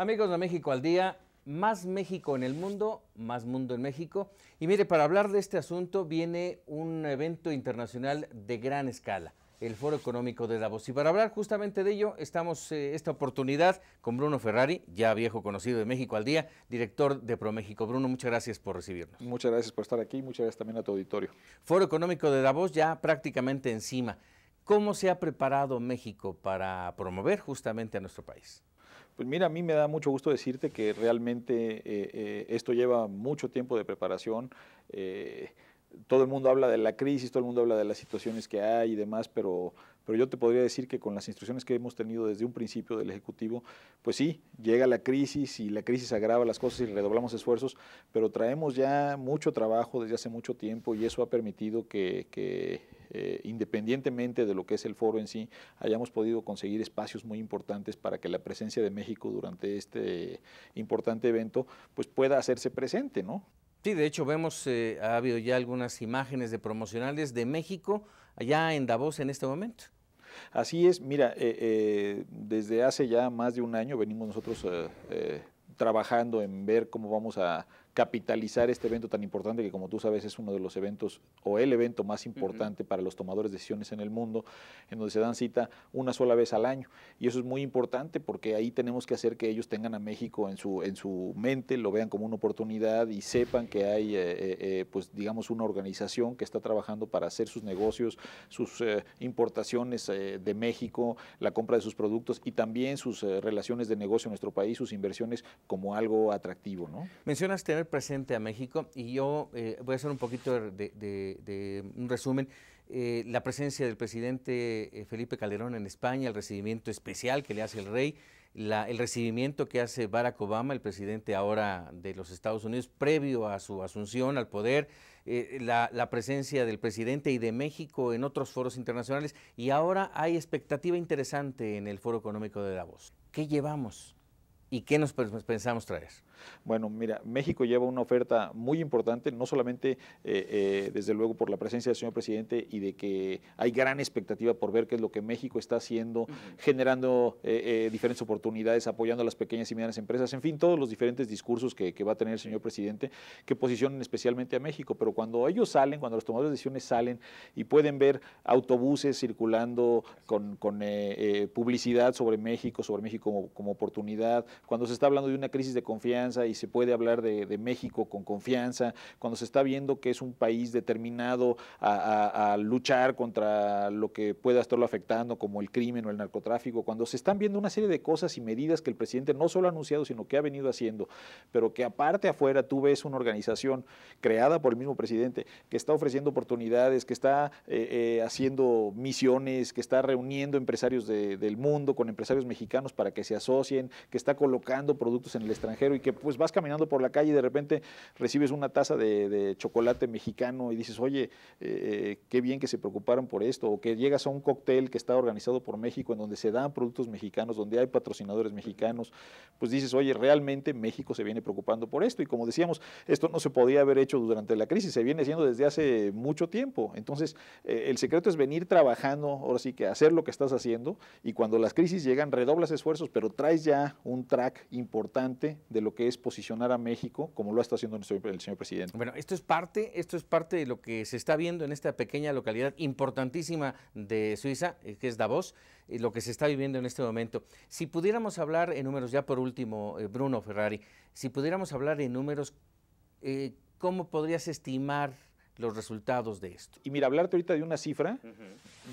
Amigos de México al Día, más México en el mundo, más mundo en México. Y mire, para hablar de este asunto viene un evento internacional de gran escala, el Foro Económico de Davos. Y para hablar justamente de ello, estamos eh, esta oportunidad con Bruno Ferrari, ya viejo conocido de México al Día, director de ProMéxico. Bruno, muchas gracias por recibirnos. Muchas gracias por estar aquí y muchas gracias también a tu auditorio. Foro Económico de Davos ya prácticamente encima. ¿Cómo se ha preparado México para promover justamente a nuestro país? Pues mira, a mí me da mucho gusto decirte que realmente eh, eh, esto lleva mucho tiempo de preparación. Eh, todo el mundo habla de la crisis, todo el mundo habla de las situaciones que hay y demás, pero, pero yo te podría decir que con las instrucciones que hemos tenido desde un principio del Ejecutivo, pues sí, llega la crisis y la crisis agrava las cosas y redoblamos esfuerzos, pero traemos ya mucho trabajo desde hace mucho tiempo y eso ha permitido que eh, independientemente de lo que es el foro en sí, hayamos podido conseguir espacios muy importantes para que la presencia de México durante este importante evento pues pueda hacerse presente, ¿no? Sí, de hecho vemos, eh, ha habido ya algunas imágenes de promocionales de México allá en Davos en este momento. Así es, mira, eh, desde hace ya más de un año venimos nosotros trabajando en ver cómo vamos a capitalizar este evento tan importante que como tú sabes es uno de los eventos o el evento más importante para los tomadores de decisiones en el mundo, en donde se dan cita una sola vez al año. Y eso es muy importante porque ahí tenemos que hacer que ellos tengan a México en su, en su mente, lo vean como una oportunidad y sepan que hay, eh, eh, eh, pues digamos, una organización que está trabajando para hacer sus negocios, sus importaciones de México, la compra de sus productos y también sus relaciones de negocio en nuestro país, sus inversiones como algo atractivo. ¿no? Mencionas tener presente a México y yo eh, voy a hacer un poquito de, un resumen. Eh, la presencia del presidente eh, Felipe Calderón en España, el recibimiento especial que le hace el rey, la, el recibimiento que hace Barack Obama, el presidente ahora de los Estados Unidos, previo a su asunción al poder, la, la, presencia del presidente y de México en otros foros internacionales y ahora hay expectativa interesante en el Foro Económico de Davos. ¿Qué llevamos? ¿Y qué nos pensamos traer? Bueno, mira, México lleva una oferta muy importante, no solamente eh, eh, desde luego por la presencia del señor presidente y de que hay gran expectativa por ver qué es lo que México está haciendo, generando eh, diferentes oportunidades, apoyando a las pequeñas y medianas empresas, en fin, todos los diferentes discursos que, va a tener el señor presidente que posicionen especialmente a México. Pero cuando ellos salen, cuando los tomadores de decisiones salen y pueden ver autobuses circulando con, publicidad sobre México, sobre México como oportunidad, cuando se está hablando de una crisis de confianza y se puede hablar de, México con confianza, cuando se está viendo que es un país determinado a, luchar contra lo que pueda estarlo afectando, como el crimen o el narcotráfico, cuando se están viendo una serie de cosas y medidas que el presidente no solo ha anunciado, sino que ha venido haciendo, pero que aparte afuera tú ves una organización creada por el mismo presidente que está ofreciendo oportunidades, que está eh, eh, haciendo misiones, que está reuniendo empresarios del mundo con empresarios mexicanos para que se asocien, que está colaborando colocando productos en el extranjero y que pues vas caminando por la calle y de repente recibes una taza de, chocolate mexicano y dices, oye, eh, eh, qué bien que se preocuparon por esto, o que llegas a un cóctel que está organizado por México en donde se dan productos mexicanos, donde hay patrocinadores mexicanos, pues dices, oye, realmente México se viene preocupando por esto y como decíamos, esto no se podía haber hecho durante la crisis, se viene haciendo desde hace mucho tiempo. Entonces, eh, el secreto es venir trabajando, ahora sí que hacer lo que estás haciendo y cuando las crisis llegan redoblas esfuerzos, pero traes ya un trabajo importante de lo que es posicionar a México como lo está haciendo el señor presidente. Bueno, esto es parte, esto es parte de lo que se está viendo en esta pequeña localidad importantísima de Suiza, eh, que es Davos, y lo que se está viviendo en este momento. Si pudiéramos hablar en números, ya por último, eh, Bruno Ferrari, si pudiéramos hablar en números, eh, ¿cómo podrías estimar los resultados de esto. Y mira, hablarte ahorita de una cifra,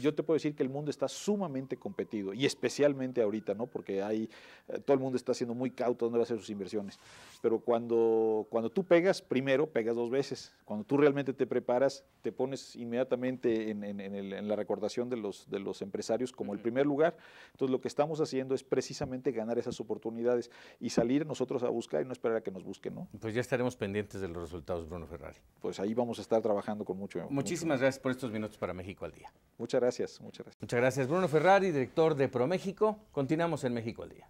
yo te puedo decir que el mundo está sumamente competido y especialmente ahorita, ¿no? Porque hay, eh, todo el mundo está siendo muy cauto dónde va a hacer sus inversiones. Pero cuando, cuando tú pegas, primero pegas dos veces. Cuando tú realmente te preparas, te pones inmediatamente en, la recordación de los, de los empresarios como el primer lugar. Entonces, lo que estamos haciendo es precisamente ganar esas oportunidades y salir nosotros a buscar y no esperar a que nos busquen, ¿no? Pues ya estaremos pendientes de los resultados, Bruno Ferrari. Pues ahí vamos a estar trabajando trabajando con mucho. Muchísimas gracias por estos minutos para México al Día. Muchas gracias, muchas gracias. Muchas gracias, Bruno Ferrari, director de ProMéxico. Continuamos en México al Día.